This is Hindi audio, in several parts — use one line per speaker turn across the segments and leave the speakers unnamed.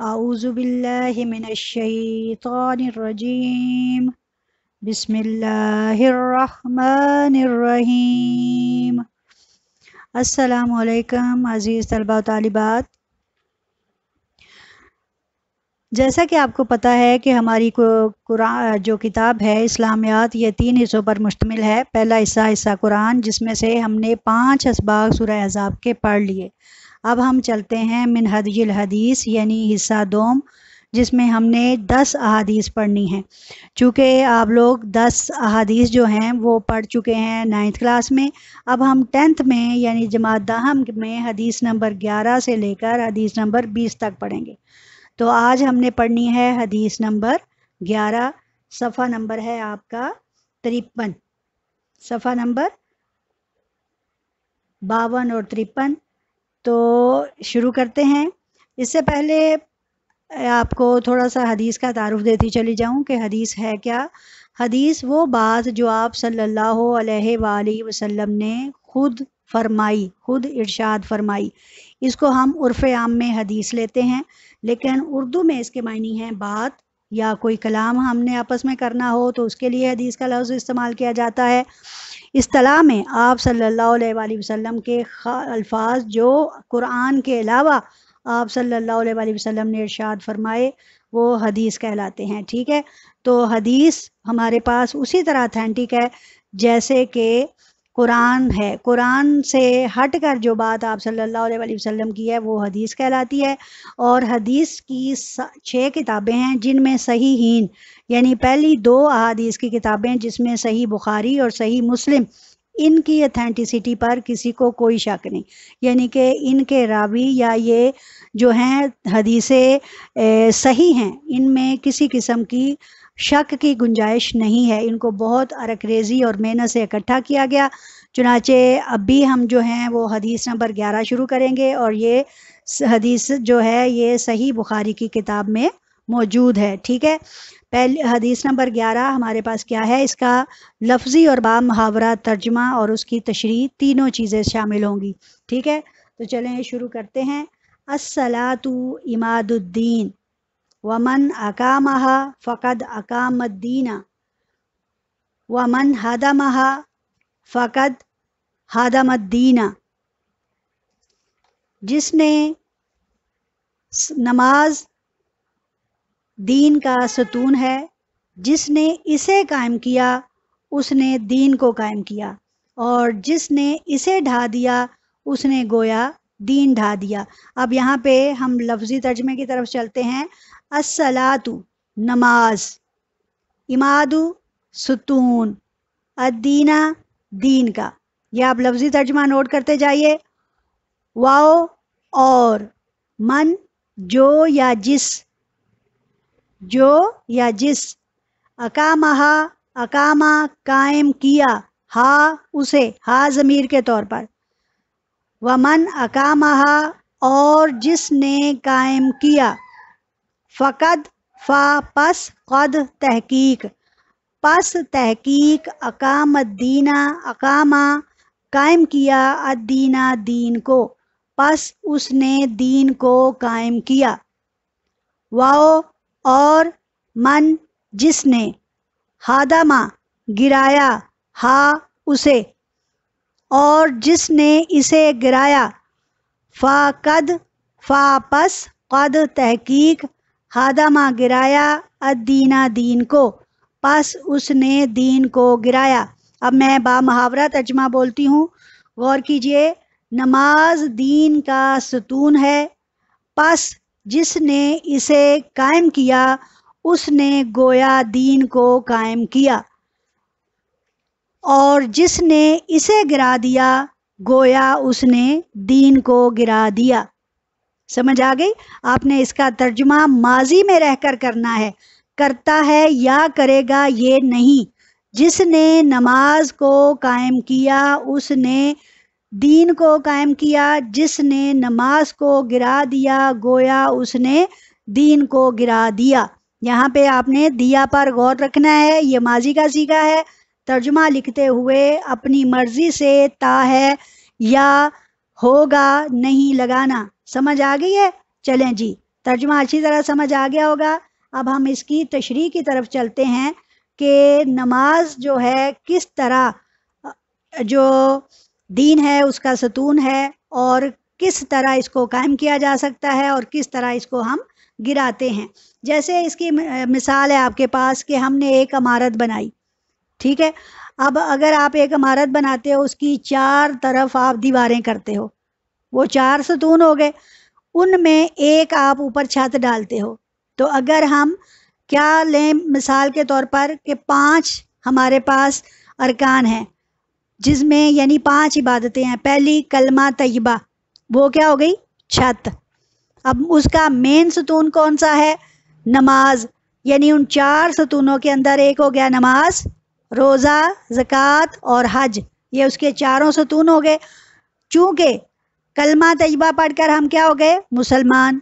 أعوذ بالله من الشيطان الرجيم بسم الله الرحمن الرحيم السلام عليكم عزيز طلبة وطالبات जैसा कि आपको पता है कि हमारी कुरान जो किताब है इस्लामियात ये तीन हिस्सों पर मुश्तमिल है पहला हिस्सा हिस्सा कुरान जिसमें से हमने पांच इसबाग सुरह अजाब के पढ़ लिए अब हम चलते हैं मिनहदिल हदीस यानी हिस्सा दोम जिसमें हमने दस अहादीस पढ़नी है चूँकि आप लोग दस अहादीस जो हैं वो पढ़ चुके हैं नाइन्थ क्लास में अब हम टेंथ में यानी जमात दाहम में हदीस नंबर ग्यारह से लेकर हदीस नंबर बीस तक पढ़ेंगे तो आज हमने पढ़नी है हदीस नंबर ग्यारह सफ़ा नंबर है आपका तिरपन सफ़ा नंबर बावन और तिरपन तो शुरू करते हैं इससे पहले आपको थोड़ा सा हदीस का तारुफ देती चली जाऊं कि हदीस है क्या हदीस वो बात जो आप सल्लल्लाहु अलैहि वसल्लम ने खुद फरमाई खुद इरशाद फरमाई इसको हम उर्फ आम में हदीस लेते हैं लेकिन उर्दू में इसके मायने हैं बात या कोई कलाम हमने आपस में करना हो तो उसके लिए हदीस का लफ्ज़ इस्तेमाल किया जाता है इस तला में आप सल्लल्लाहु अलैहि वसल्लम के अल्फाज जो कुरान के अलावा आप सल्लल्लाहु अलैहि वसल्लम ने इरशाद फरमाए वो हदीस कहलाते हैं ठीक है तो हदीस हमारे पास उसी तरह अथेंटिक है जैसे कि कुरान है कुरान से हट कर जो बात आप सल्लल्लाहु अलैहि वसल्लम की है वो हदीस कहलाती है और हदीस की छः किताबें हैं जिनमें सही हीन यानी पहली दो अदीस की किताबें जिसमें सही बुखारी और सही मुस्लिम इनकी अथेंटिसिटी पर किसी को कोई शक नहीं यानी कि इनके रावी या ये जो हैं हदीसें सही हैं इनमें किसी किस्म की शक की गुंजाइश नहीं है इनको बहुत अरकरेज़ी और मेहनत से इकट्ठा किया गया चुनाचे अब भी हम जो हैं वो हदीस नंबर ग्यारह शुरू करेंगे और ये हदीस जो है ये सही बुखारी की किताब में मौजूद है ठीक है पहले हदीस नंबर ग्यारह हमारे पास क्या है इसका लफ्ज़ी और बा मुहावरा तर्जमा और उसकी तशरी तीनों चीज़ें शामिल होंगी ठीक है तो चलें शुरू करते हैं असलातु इमादुद्दीन वमन अकाम फ़कद अकामद्दीन वमन हदम फ़कद हदमद्दीन जिसने नमाज दीन का सतून है जिसने इसे कायम किया उसने दीन को कायम किया और जिसने इसे ढा दिया उसने गोया दीन ढा दिया अब यहाँ पे हम लफ्ज़ी तर्जमे की तरफ चलते हैं असलातु नमाज इमादु सुतून अदीना दीन का यह आप लफ्ज़ी तर्जमा नोट करते जाइए वाओ और मन जो या जिस जो या जिस अकामहा अकामा कायम किया हा उसे हा ज़मीर के तौर पर व मन अकामहा और जिसने कायम किया फ़कद फ़ा पस कद तहकीक पस तहकीक दीना अकामा कायम किया अदीना दीन को पस उसने दीन को कायम किया वाओ और मन जिसने हादमा गिराया हा उसे और जिसने इसे गिराया फ़ाकद फ़ापस कद तहकीक हादमा गिराया अदीना दीन को पास उसने दीन को गिराया अब मैं बा मुहावरा तजमा बोलती हूँ गौर कीजिए नमाज दीन का सतून है पस जिसने इसे कायम किया उसने गोया दीन को कायम किया और जिसने इसे गिरा दिया गोया उसने दीन को गिरा दिया समझ आ गई आपने इसका तर्जुमा माजी में रहकर करना है करता है या करेगा ये नहीं जिसने नमाज को कायम किया उसने दीन को कायम किया जिसने नमाज को गिरा दिया गोया उसने दीन को गिरा दिया यहाँ पे आपने दिया पर गौर रखना है ये माजी का सीखा है तर्जुमा लिखते हुए अपनी मर्जी से ता है या होगा नहीं लगाना समझ आ गई है चलें जी तर्जमा अच्छी तरह समझ आ गया होगा अब हम इसकी तशरी की तरफ चलते हैं कि नमाज जो है किस तरह जो दीन है उसका सतून है और किस तरह इसको कायम किया जा सकता है और किस तरह इसको हम गिराते हैं जैसे इसकी मिसाल है आपके पास कि हमने एक इमारत बनाई ठीक है अब अगर आप एक इमारत बनाते हो उसकी चार तरफ आप दीवारें करते हो वो चार सतून हो गए उनमें एक आप ऊपर छत डालते हो तो अगर हम क्या लें मिसाल के तौर पर कि पांच हमारे पास अरकान हैं जिसमें यानी पांच इबादतें हैं पहली कलमा तयबा वो क्या हो गई छत अब उसका मेन सतून कौन सा है नमाज यानी उन चार सतूनों के अंदर एक हो गया नमाज रोज़ा जक़ात और हज ये उसके चारों सतून हो गए चूँकि कलमा तयबा पढ़कर हम क्या हो गए मुसलमान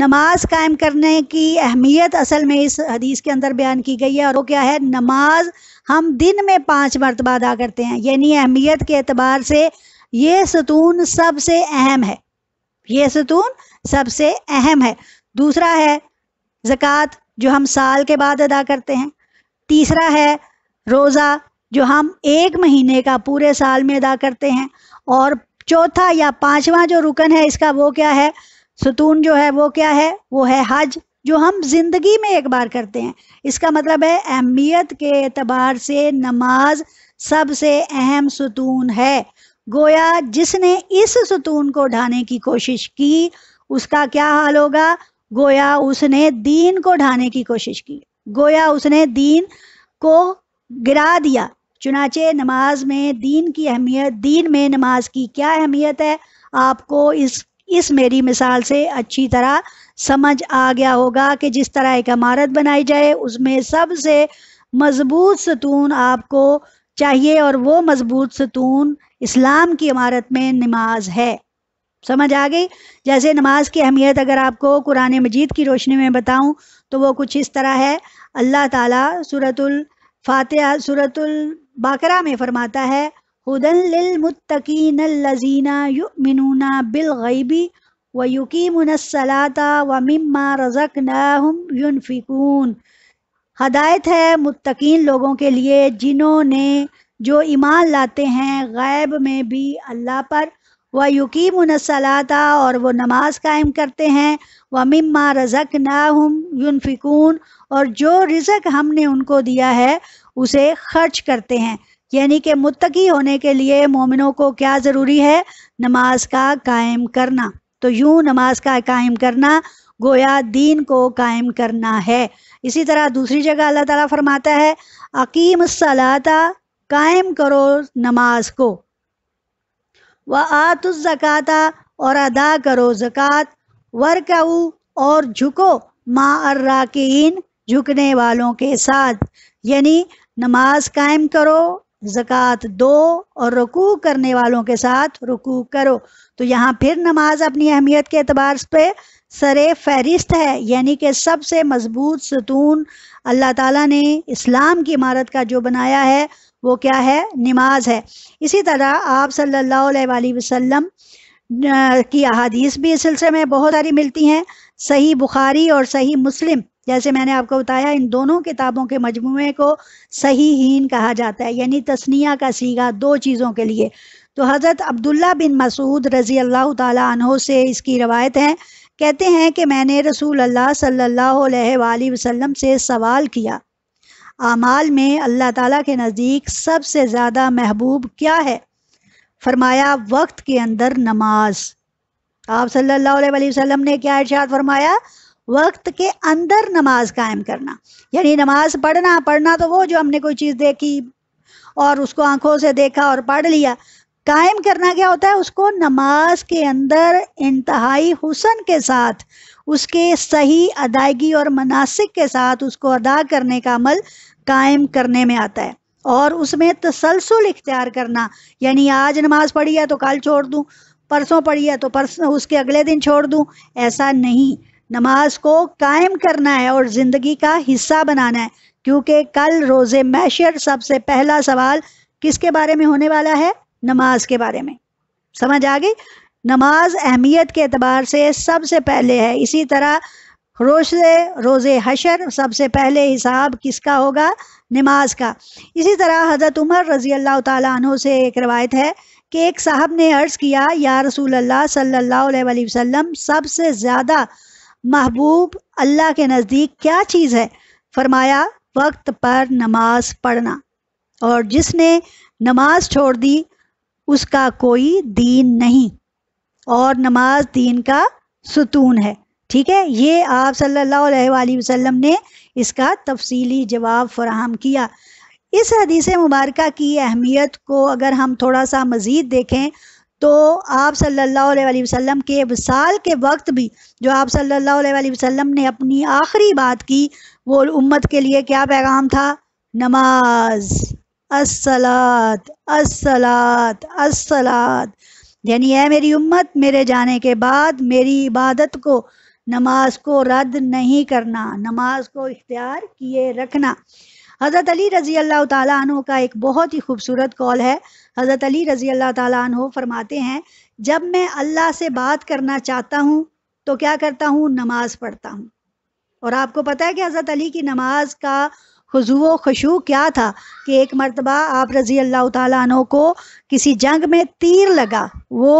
नमाज कायम करने की अहमियत असल में इस हदीस के अंदर बयान की गई है और वो क्या है नमाज हम दिन में पाँच मरतबा अदा करते हैं यानी अहमियत के अतबार से ये सतून सबसे अहम है ये सतून सबसे अहम है दूसरा है ज़क़़त जो हम साल के बाद अदा करते हैं तीसरा है रोज़ा जो हम एक महीने का पूरे साल में अदा करते हैं और चौथा या पांचवा जो रुकन है इसका वो क्या है सुतून जो है वो क्या है वो है हज जो हम जिंदगी में एक बार करते हैं इसका मतलब है अहमियत के एतबार से नमाज सबसे अहम सुतून है गोया जिसने इस सुतून को ढाने की कोशिश की उसका क्या हाल होगा गोया उसने दीन को ढाने की कोशिश की गोया उसने दीन को गिरा दिया चुनाचे नमाज में दीन की अहमियत दीन में नमाज की क्या अहमियत है आपको इस इस मेरी मिसाल से अच्छी तरह समझ आ गया होगा कि जिस तरह एक इमारत बनाई जाए उसमें सबसे मजबूत सतून आपको चाहिए और वो मजबूत सतून इस्लाम की इमारत में नमाज है समझ आ गई जैसे नमाज की अहमियत अगर आपको कुरान मजीद की रोशनी में बताऊं तो वो कुछ इस तरह है अल्लाह ताला सूरतुल फातिहा सूरतुल बाकरा में फरमाता है हुदन मुत्तकीन लजीना युमिनूना बिल गईबी व युकीमुनसलाता व मिम्मा रज़कनाहुम युनफिकून हदायत है मुत्तकीन लोगों के लिए जिन्होंने जो ईमान लाते हैं गैब में भी अल्लाह पर व मुनसलाता और वो नमाज कायम करते हैं व मिम्मा रज़कनाहुम युनफिकून और जो रिज़क हमने उनको दिया है उसे खर्च करते हैं यानी कि मुतकी होने के लिए मोमिनों को क्या ज़रूरी है नमाज का कायम करना तो यूं नमाज का कायम करना गोया दीन को कायम करना है इसी तरह दूसरी जगह अल्लाह ताला फरमाता है अकीम सलाता कायम करो नमाज को व आतुज़काता और अदा करो जक़ात वरकऊ और झुको मा मार्राकीन झुकने वालों के साथ यानी नमाज कायम करो जक़ात दो और रुकू करने वालों के साथ रुकू करो तो यहाँ फिर नमाज अपनी अहमियत के अतबार पे सरे फहरिस्त है यानी कि सबसे मजबूत सतून अल्लाह ताला ने इस्लाम की इमारत का जो बनाया है वो क्या है नमाज है इसी तरह आप सल्लल्लाहु अलैहि वसल्लम की अहादीस भी इस सिलसिले में बहुत सारी मिलती हैं सही बुखारी और सही मुस्लिम जैसे मैंने आपको बताया इन दोनों किताबों के मजमू को सही हीन कहा जाता है यानी तस्निया का सीगा दो चीज़ों के लिए तो हज़रत अब्दुल्ला बिन मसूद रज़ी अल्लाह तहों से इसकी रवायत है कहते हैं कि मैंने रसूल अल्लाह सल्ला अलैहि से सवाल किया आमाल में अल्लाह ताला के नज़दीक सबसे ज़्यादा महबूब क्या है फरमाया वक्त के अंदर नमाज आप सल्लल्लाहु अलैहि वसल्लम ने क्या इर्शाद फरमाया वक्त के अंदर नमाज कायम करना यानी नमाज पढ़ना पढ़ना तो वो जो हमने कोई चीज़ देखी और उसको आंखों से देखा और पढ़ लिया कायम करना क्या होता है उसको नमाज के अंदर इंतहाई हुसन के साथ उसके सही अदायगी और मनासिक के साथ उसको अदा करने का अमल कायम करने में आता है और उसमें तसलसल इख्तियार करना यानी आज नमाज पढ़ी है तो कल छोड़ दूँ परसों पढ़ी है तो परसों उसके अगले दिन छोड़ दूँ ऐसा नहीं नमाज को कायम करना है और ज़िंदगी का हिस्सा बनाना है क्योंकि कल रोज़े मैशर सबसे पहला सवाल किसके बारे में होने वाला है नमाज के बारे में समझ आ गई नमाज अहमियत के अतबार से सबसे पहले है इसी तरह रोज़े रोज़े हशर सबसे पहले हिसाब किसका होगा नमाज का इसी तरह हज़रत उमर रज़ी अल्लाह तु से एक रवायत है कि एक साहब ने अर्ज़ किया या रसूल अल्लाह सल्लल्लाहु सबसे ज़्यादा महबूब अल्लाह के नज़दीक क्या चीज़ है फरमाया वक्त पर नमाज पढ़ना और जिसने नमाज छोड़ दी उसका कोई दीन नहीं और नमाज दीन का सुतून है ठीक है ये आप सल्लल्लाहु अलैहि वसल्लम ने इसका तफसीली जवाब फराहम किया इस हदीस मुबारक की अहमियत को अगर हम थोड़ा सा मज़ीद देखें तो आप सल्लल्लाहु अलैहि वसल्लम के वसाल के वक्त भी जो आप सल्लल्लाहु अलैहि वसल्लम ने अपनी आखिरी बात की वो उम्मत के लिए क्या पैगाम था नमाज असलात असलात असलात यानी है मेरी उम्मत मेरे जाने के बाद मेरी इबादत को नमाज को रद्द नहीं करना नमाज को इख्तियार किए रखना हज़रत अली रज़ी अल्लाह तु का एक बहुत ही खूबसूरत कॉल है हज़रत अली रज़ी अल्लाह तु फरमाते हैं जब मैं अल्लाह से बात करना चाहता हूँ तो क्या करता हूँ नमाज़ पढ़ता हूँ और आपको पता है कि हज़रत अली की नमाज का खुजू खुशू क्या था कि एक मरतबा आप रज़ी अल्लाह तु को किसी जंग में तीर लगा वो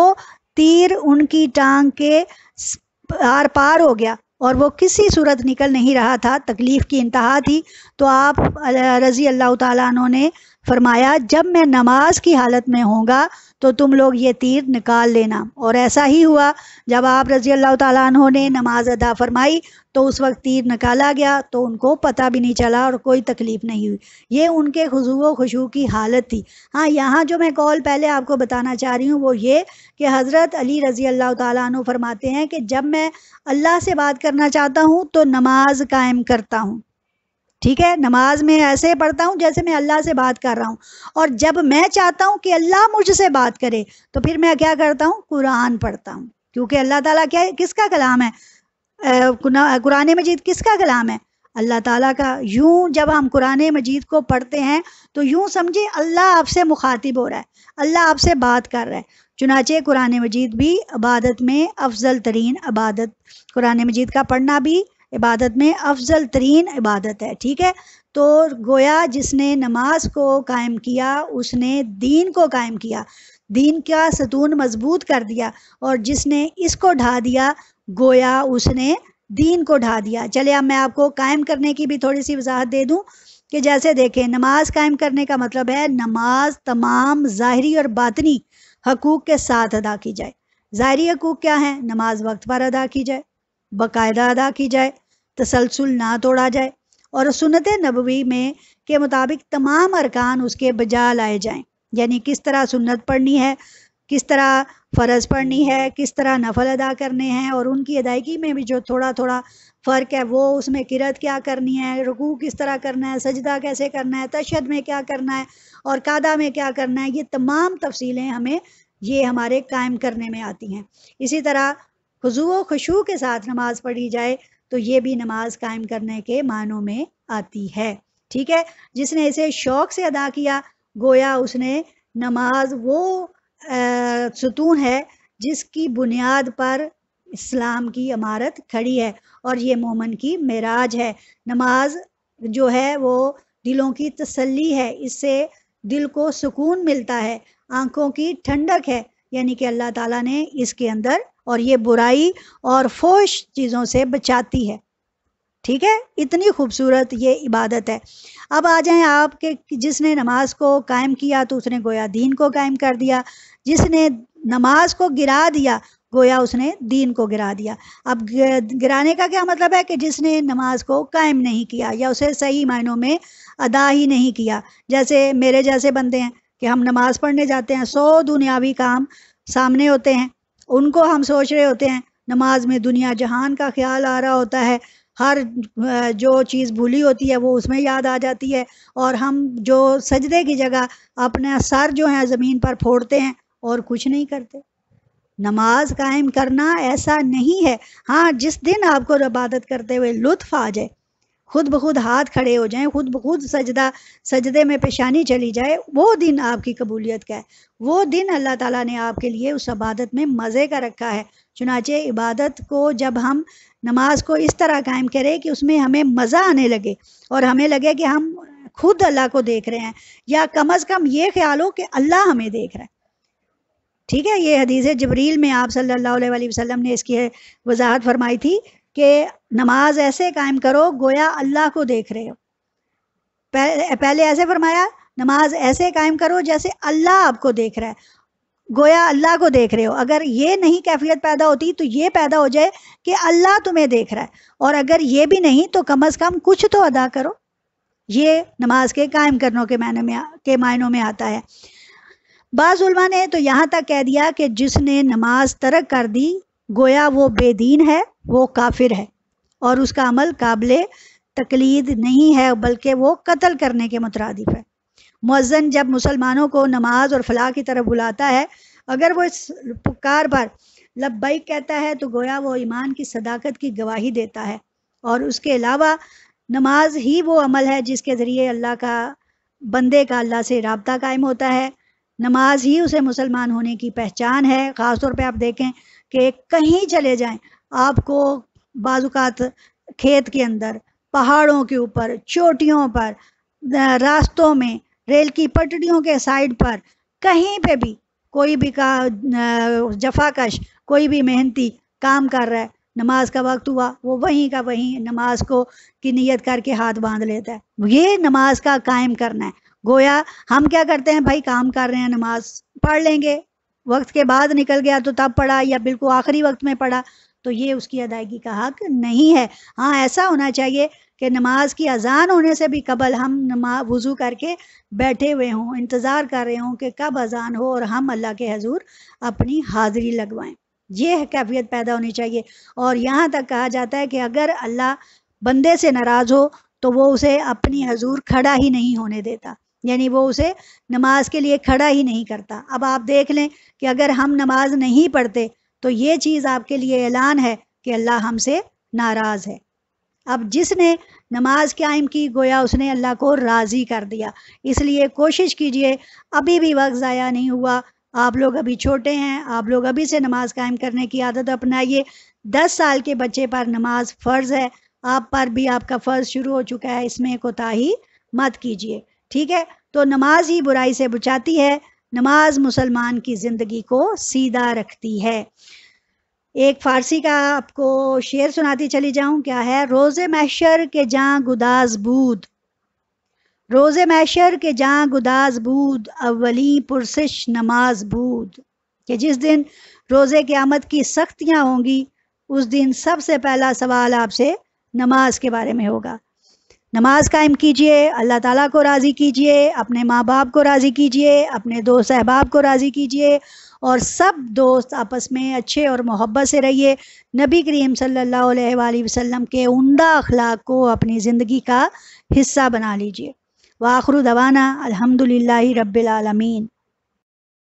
तीर उनकी टांग के आर पार हो गया और वो किसी सूरत निकल नहीं रहा था तकलीफ़ की इंतहा थी तो आप रज़ी अल्लाह तु ने फरमाया जब मैं नमाज की हालत में होगा तो तुम लोग ये तीर निकाल लेना और ऐसा ही हुआ जब आप रजी अल्लाह तु ने नमाज अदा फरमाई तो उस वक्त तीर निकाला गया तो उनको पता भी नहीं चला और कोई तकलीफ़ नहीं हुई ये उनके व खुशू की हालत थी हाँ यहाँ जो मैं कॉल पहले आपको बताना चाह रही हूँ वो ये कि हज़रत अली रज़ी अल्लाह तु फरमाते हैं कि जब मैं अल्लाह से बात करना चाहता हूँ तो नमाज कायम करता हूँ ठीक है नमाज में ऐसे पढ़ता हूँ जैसे मैं अल्लाह से बात कर रहा हूँ और जब मैं चाहता हूँ कि अल्लाह मुझसे बात करे तो फिर मैं क्या करता हूँ कुरान पढ़ता हूँ क्योंकि अल्लाह ताला क्या किसका कलाम है कुरान मजीद किसका कलाम है अल्लाह ताला का यूं जब हम कुरान मजीद को पढ़ते हैं तो यूं समझे अल्लाह आपसे मुखातिब हो रहा है अल्लाह आपसे बात कर रहा है चुनाचे कुरान मजीद भी इबादत में अफजल तरीन इबादत कुरान मजीद का पढ़ना भी इबादत में अफजल तरीन इबादत है ठीक है तो गोया जिसने नमाज को कायम किया उसने दीन को कायम किया दीन का सतून मजबूत कर दिया और जिसने इसको ढा दिया गोया उसने दीन को ढा दिया चले अब मैं आपको कायम करने की भी थोड़ी सी वजाहत दे दूँ कि जैसे देखें नमाज कायम करने का मतलब है नमाज तमाम ज़ाहरी और बातनी हकूक़ के साथ अदा की जाए ज़ाहरी हकूक़ क्या है नमाज वक्त पर अदा की जाए बाकायदा अदा की जाए तसलसल ना तोड़ा जाए और सुनत नबवी में के मुताबिक तमाम अरकान उसके बजा लाए जाएं यानी किस तरह सुन्नत पढ़नी है किस तरह फ़र्ज़ पढ़नी है किस तरह नफल अदा करने हैं और उनकी अदायगी में भी जो थोड़ा थोड़ा फ़र्क है वो उसमें किरत क्या करनी है रुकू किस तरह करना है सजदा कैसे करना है तशद में क्या करना है और कादा में क्या करना है ये तमाम तफसीलें हमें ये हमारे कायम करने में आती हैं इसी तरह खजू खुशू के साथ नमाज़ पढ़ी जाए तो ये भी नमाज कायम करने के मानों में आती है ठीक है जिसने इसे शौक से अदा किया गोया उसने नमाज वो सतून है जिसकी बुनियाद पर इस्लाम की इमारत खड़ी है और ये मोमन की मेराज है नमाज जो है वो दिलों की तसल्ली है इससे दिल को सुकून मिलता है आँखों की ठंडक है यानी कि अल्लाह ताला ने इसके अंदर और ये बुराई और फोश चीज़ों से बचाती है ठीक है इतनी खूबसूरत ये इबादत है अब आ जाएं आपके जिसने नमाज को कायम किया तो उसने गोया दीन को कायम कर दिया जिसने नमाज को गिरा दिया गोया उसने दीन को गिरा दिया अब गिराने का क्या मतलब है कि जिसने नमाज को कायम नहीं किया या उसे सही मायनों में अदा ही नहीं किया जैसे मेरे जैसे बंदे हैं कि हम नमाज़ पढ़ने जाते हैं सौ दुनियावी काम सामने होते हैं उनको हम सोच रहे होते हैं नमाज में दुनिया जहान का ख्याल आ रहा होता है हर जो चीज़ भूली होती है वो उसमें याद आ जाती है और हम जो सजदे की जगह अपना सर जो है ज़मीन पर फोड़ते हैं और कुछ नहीं करते नमाज कायम करना ऐसा नहीं है हाँ जिस दिन आपको इबादत करते हुए लुत्फ आ जाए खुद ब खुद हाथ खड़े हो जाएं खुद ब खुद सजदा सजदे में पेशानी चली जाए वो दिन आपकी कबूलियत का है वो दिन अल्लाह ताला ने आपके लिए उस इबादत में मज़े का रखा है चुनाचे इबादत को जब हम नमाज को इस तरह कायम करें कि उसमें हमें मज़ा आने लगे और हमें लगे कि हम खुद अल्लाह को देख रहे हैं या कम अज़ कम ये ख्याल हो कि अल्लाह हमें देख रहा है ठीक है ये हदीस जबरील में आप सल्लल्लाहु अलैहि वसल्लम ने इसकी वजाहत फरमाई थी कि नमाज ऐसे कायम करो गोया अल्लाह को देख रहे हो पह, पहले ऐसे फरमाया नमाज ऐसे कायम करो जैसे अल्लाह आपको देख रहा है गोया अल्लाह को देख रहे हो अगर ये नहीं कैफियत पैदा होती तो ये पैदा हो जाए कि अल्लाह तुम्हें देख रहा है और अगर ये भी नहीं तो कम अज़ कम कुछ तो अदा करो ये नमाज के कायम करने के मायने में के मायनों में आता है बाज़ुलमा ने तो यहाँ तक कह दिया कि जिसने नमाज तरक कर दी गोया वो बेदीन है वो काफिर है और उसका अमल काबिल तकलीद नहीं है बल्कि वो कत्ल करने के मुतरदफ है मज़न जब मुसलमानों को नमाज और फलाह की तरफ बुलाता है अगर वो इस पुकार पर लबैक कहता है तो गोया वो ईमान की सदाकत की गवाही देता है और उसके अलावा नमाज ही वो अमल है जिसके ज़रिए अल्लाह का बंदे का अल्लाह से रबता कायम होता है नमाज ही उसे मुसलमान होने की पहचान है ख़ास तौर पर आप देखें कि कहीं चले जाएं आपको बाजुकात खेत के अंदर पहाड़ों के ऊपर चोटियों पर रास्तों में रेल की पटड़ियों के साइड पर कहीं पे भी कोई भी का जफाकश कोई भी मेहनती काम कर रहा है नमाज का वक्त हुआ वो वहीं का वहीं नमाज को की नीयत करके हाथ बांध लेता है ये नमाज का कायम करना है गोया हम क्या करते हैं भाई काम कर रहे हैं नमाज पढ़ लेंगे वक्त के बाद निकल गया तो तब पढ़ा या बिल्कुल आखिरी वक्त में पढ़ा तो ये उसकी अदायगी का हक नहीं है हाँ ऐसा होना चाहिए कि नमाज की अजान होने से भी कबल हम नमाज वज़ू करके बैठे हुए हों इंतज़ार कर रहे हों कि कब अजान हो और हम अल्लाह के हजूर अपनी हाज़िरी लगवाएं ये कैफियत पैदा होनी चाहिए और यहाँ तक कहा जाता है कि अगर अल्लाह बंदे से नाराज़ हो तो वो उसे अपनी हजूर खड़ा ही नहीं होने देता यानी वो उसे नमाज के लिए खड़ा ही नहीं करता अब आप देख लें कि अगर हम नमाज नहीं पढ़ते तो ये चीज़ आपके लिए ऐलान है कि अल्लाह हमसे नाराज़ है अब जिसने नमाज कायम की गोया उसने अल्लाह को राज़ी कर दिया इसलिए कोशिश कीजिए अभी भी वक्त ज़ाया नहीं हुआ आप लोग अभी छोटे हैं आप लोग अभी से नमाज कायम करने की आदत अपनाइए दस साल के बच्चे पर नमाज फ़र्ज़ है आप पर भी आपका फ़र्ज़ शुरू हो चुका है इसमें कोताही मत कीजिए ठीक है तो नमाज ही बुराई से बचाती है नमाज मुसलमान की ज़िंदगी को सीधा रखती है एक फारसी का आपको शेर सुनाती चली जाऊं क्या है रोज़े मैशर के जहां गुदाज बूद रोज़े मैशर के जहाँ गुदाज बूद अवली पुरसिश नमाज बूद कि जिस दिन रोज़े क़्यामत की सख्तियां होंगी उस दिन सबसे पहला सवाल आपसे नमाज के बारे में होगा नमाज कायम कीजिए अल्लाह ताला को राज़ी कीजिए अपने माँ बाप को राज़ी कीजिए अपने दोस्त अहबाब को राज़ी कीजिए और सब दोस्त आपस में अच्छे और मोहब्बत से रहिए नबी करीम सल्लल्लाहु अलैहि वसल्लम के उमदा अखलाक को अपनी ज़िंदगी का हिस्सा बना लीजिए वाखरु दवाना अलहमदिल्ला रबालमीन